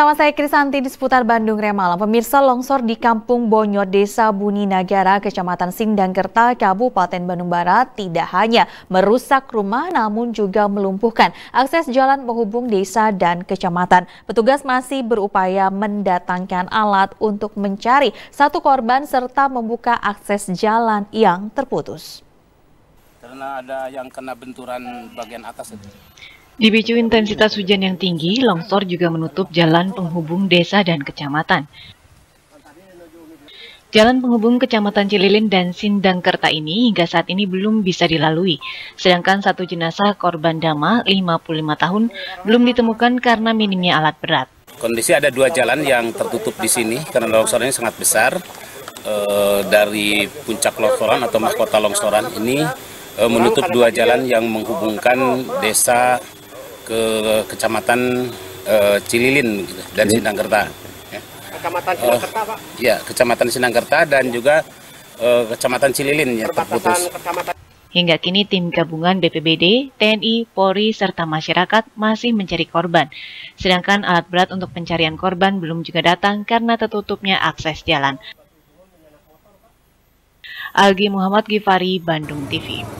Nama saya Krisanti di seputar Bandung Remalang. Pemirsa longsor di Kampung Bonyot, Desa Buni Nagara, Kecamatan Sindangkerta, Kabupaten Bandung Barat tidak hanya merusak rumah namun juga melumpuhkan akses jalan penghubung desa dan kecamatan. Petugas masih berupaya mendatangkan alat untuk mencari satu korban serta membuka akses jalan yang terputus. Karena ada yang kena benturan bagian atas itu. Dipicu intensitas hujan yang tinggi, longsor juga menutup jalan penghubung desa dan kecamatan. Jalan penghubung Kecamatan Cililin dan Sindangkerta ini hingga saat ini belum bisa dilalui. Sedangkan satu jenazah korban Dama, 55 tahun, belum ditemukan karena minimnya alat berat. Kondisi ada dua jalan yang tertutup di sini karena longsorannya sangat besar. E, dari puncak longsoran atau mahkota longsoran ini e, menutup dua jalan yang menghubungkan desa ke kecamatan uh, Cililin gitu, dan hmm. Sinangkerta. Ya. Kecamatan eh, Sinangkerta, Pak? Iya, kecamatan Sinangkerta dan juga uh, kecamatan Cililin ya terputus. Kecamatan... Hingga kini tim gabungan BPBD, TNI, Polri, serta masyarakat masih mencari korban. Sedangkan alat berat untuk pencarian korban belum juga datang karena tertutupnya akses jalan. Algi Muhammad Gifari, Bandung TV.